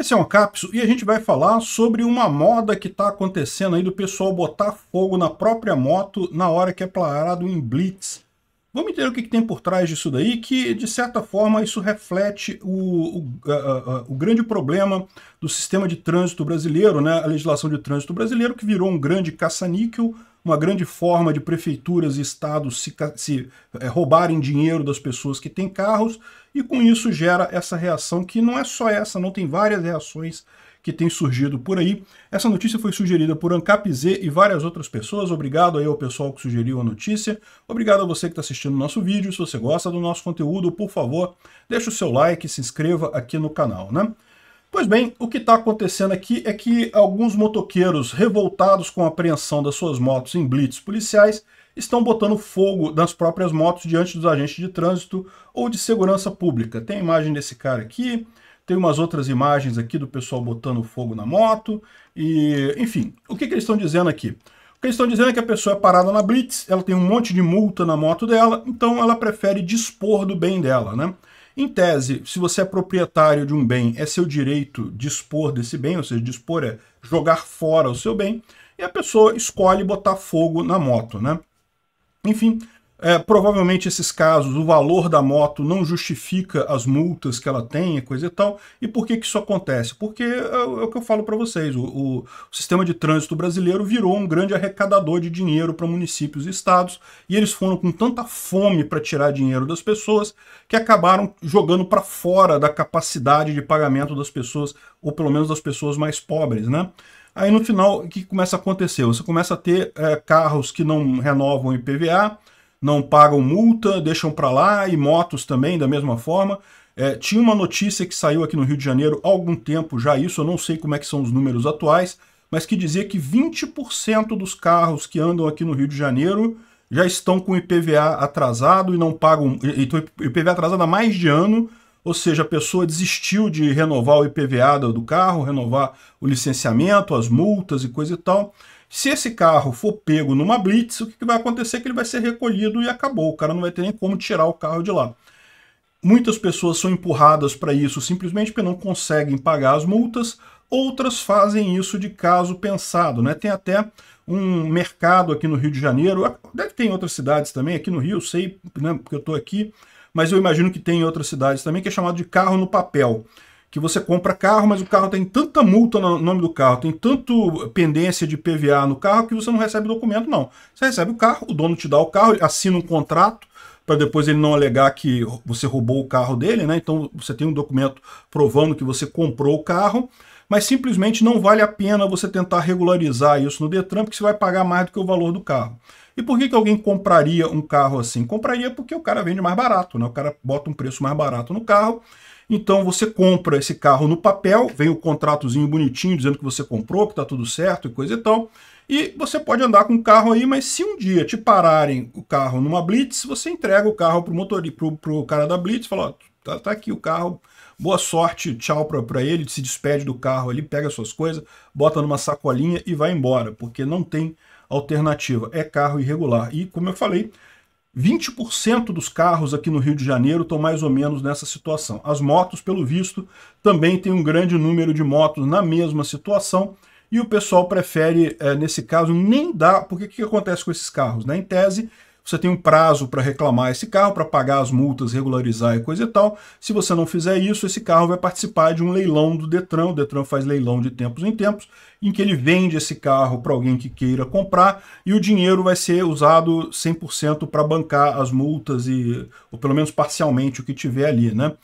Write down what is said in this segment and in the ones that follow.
Esse é um Capso e a gente vai falar sobre uma moda que está acontecendo aí do pessoal botar fogo na própria moto na hora que é parado em blitz. Vamos entender o que, que, tem por trás disso daí, que de certa forma isso reflete o, o, a, a, o, grande problema do sistema de trânsito brasileiro, né? a legislação de trânsito brasileiro, que virou um grande caça-níquel, uma grande forma de prefeituras e estados se, se é, roubarem dinheiro das pessoas que têm carros, e com isso gera essa reação, que não é só essa, não tem várias reações que tem surgido por aí. Essa notícia foi sugerida por Ancap Z e várias outras pessoas. Obrigado aí ao pessoal que sugeriu a notícia. Obrigado a você que está assistindo o nosso vídeo. Se você gosta do nosso conteúdo, por favor, deixe o seu like e se inscreva aqui no canal, né? Pois bem, o que está acontecendo aqui é que alguns motoqueiros revoltados com a apreensão das suas motos em blitz policiais estão botando fogo nas próprias motos diante dos agentes de trânsito ou de segurança pública. Tem a imagem desse cara aqui, tem umas outras imagens aqui do pessoal botando fogo na moto. E, enfim, o que, que eles estão dizendo aqui? O que eles estão dizendo é que a pessoa é parada na blitz, ela tem um monte de multa na moto dela, então ela prefere dispor do bem dela, né? Em tese, se você é proprietário de um bem, é seu direito dispor desse bem, ou seja, dispor é jogar fora o seu bem, e a pessoa escolhe botar fogo na moto, né? Enfim, é, provavelmente esses casos, o valor da moto não justifica as multas que ela tem, coisa e tal. E por que, que isso acontece? Porque é, é o que eu falo para vocês, o, o, sistema de trânsito brasileiro virou um grande arrecadador de dinheiro para municípios e estados, e eles foram com tanta fome para tirar dinheiro das pessoas que acabaram jogando para fora da capacidade de pagamento das pessoas, ou pelo menos das pessoas mais pobres, né? Aí no final, o que começa a acontecer? Você começa a ter é, carros que não renovam IPVA, não pagam multa, deixam para lá, e motos também, da mesma forma. É, tinha uma notícia que saiu aqui no Rio de Janeiro há algum tempo já isso, eu não sei como é que são os números atuais, mas que dizia que 20% dos carros que andam aqui no Rio de Janeiro já estão com IPVA atrasado e não pagam. Então, IPVA atrasado há mais de ano, ou seja, a pessoa desistiu de renovar o IPVA do carro, renovar o licenciamento, as multas e coisa e tal. Se esse carro for pego numa blitz, o que vai acontecer é que ele vai ser recolhido e acabou. O cara não vai ter nem como tirar o carro de lá. Muitas pessoas são empurradas para isso simplesmente porque não conseguem pagar as multas. Outras fazem isso de caso pensado. Né? Tem até um mercado aqui no Rio de Janeiro, deve ter em outras cidades também, aqui no Rio, sei, né, porque eu estou aqui, mas eu imagino que tem em outras cidades também, que é chamado de carro no papel que você compra carro, mas o carro tem tanta multa no nome do carro, tem tanto pendência de PVA no carro que você não recebe documento, não. Você recebe o carro, o dono te dá o carro, assina um contrato para depois ele não alegar que você roubou o carro dele, né? Então você tem um documento provando que você comprou o carro, mas simplesmente não vale a pena você tentar regularizar isso no Detran, porque você vai pagar mais do que o valor do carro. E por que, que alguém compraria um carro assim? Compraria porque o cara vende mais barato, né? O cara bota um preço mais barato no carro, então você compra esse carro no papel, vem o contratozinho bonitinho dizendo que você comprou, que está tudo certo e coisa e tal, e você pode andar com o carro aí, mas se um dia te pararem o carro numa blitz, você entrega o carro pro o pro, pro cara da blitz, fala, ó, tá, tá aqui o carro, boa sorte, tchau para ele, se despede do carro ali, pega suas coisas, bota numa sacolinha e vai embora, porque não tem alternativa, é carro irregular. E como eu falei, 20% dos carros aqui no Rio de Janeiro estão mais ou menos nessa situação. As motos, pelo visto, também tem um grande número de motos na mesma situação, e o pessoal prefere, é, nesse caso, nem dar, porque o que acontece com esses carros? Né? Em tese, você tem um prazo para reclamar esse carro, para pagar as multas, regularizar e coisa e tal. Se você não fizer isso, esse carro vai participar de um leilão do Detran. O Detran faz leilão de tempos em tempos, em que ele vende esse carro para alguém que queira comprar e o dinheiro vai ser usado 100% para bancar as multas e, ou pelo menos parcialmente, o que tiver ali, né?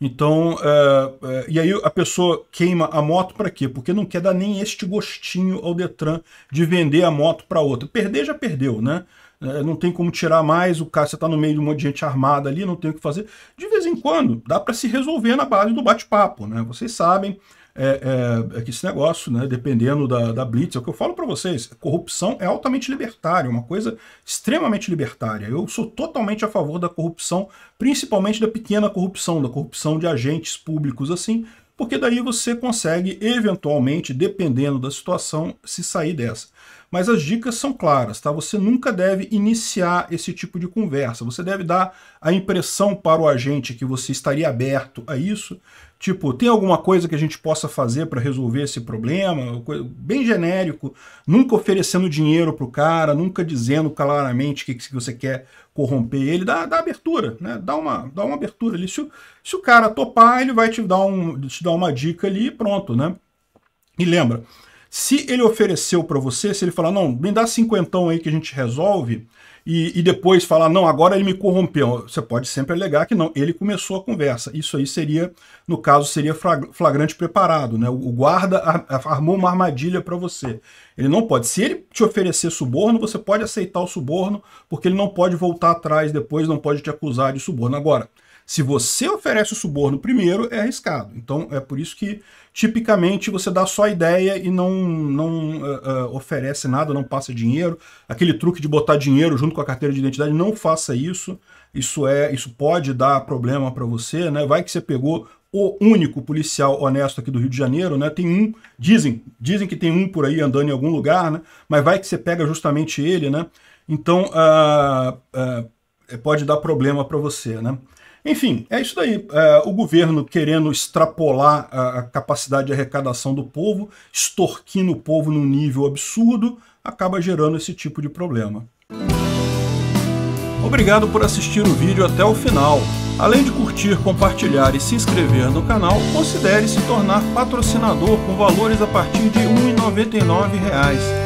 Então, é, é, e aí a pessoa queima a moto para quê? Porque não quer dar nem este gostinho ao Detran de vender a moto para outra. Perder já perdeu, né? É, não tem como tirar mais, o cara está no meio de um monte de gente armada ali, não tem o que fazer. De vez em quando, dá para se resolver na base do bate-papo, né? Vocês sabem, é, é, é que esse negócio, né, dependendo da, da Blitz, é o que eu falo para vocês, corrupção é altamente libertária, é uma coisa extremamente libertária. Eu sou totalmente a favor da corrupção, principalmente da pequena corrupção, da corrupção de agentes públicos assim, porque daí você consegue, eventualmente, dependendo da situação, se sair dessa. Mas as dicas são claras, tá? Você nunca deve iniciar esse tipo de conversa. Você deve dar a impressão para o agente que você estaria aberto a isso. Tipo, tem alguma coisa que a gente possa fazer para resolver esse problema? Bem genérico, nunca oferecendo dinheiro para o cara, nunca dizendo claramente o que, que você quer corromper ele, dá, dá abertura, né? Dá uma, dá uma abertura ali. Se o, se o cara topar, ele vai te dar, um, te dar uma dica ali e pronto, né? E lembra, se ele ofereceu para você, se ele falar, não, me dá cinquentão aí que a gente resolve, e, e, depois falar, não, agora ele me corrompeu, você pode sempre alegar que não, ele começou a conversa. Isso aí seria, no caso, seria flagrante preparado, né? O guarda armou uma armadilha para você. Ele não pode. Se ele te oferecer suborno, você pode aceitar o suborno, porque ele não pode voltar atrás depois, não pode te acusar de suborno. Agora, se você oferece o suborno primeiro, é arriscado. Então é por isso que tipicamente você dá só ideia e não, não uh, uh, oferece nada, não passa dinheiro. Aquele truque de botar dinheiro junto com a carteira de identidade, não faça isso. Isso é, isso pode dar problema para você, né? Vai que você pegou o único policial honesto aqui do Rio de Janeiro, né? Tem um, dizem, dizem que tem um por aí andando em algum lugar, né? Mas vai que você pega justamente ele, né? Então, uh, pode dar problema para você, né? Enfim, é isso daí. É, o governo querendo extrapolar a, a capacidade de arrecadação do povo, extorquindo o povo num nível absurdo, acaba gerando esse tipo de problema. Obrigado por assistir o vídeo até o final. Além de curtir, compartilhar e se inscrever no canal, considere se tornar patrocinador com valores a partir de R$ 1,99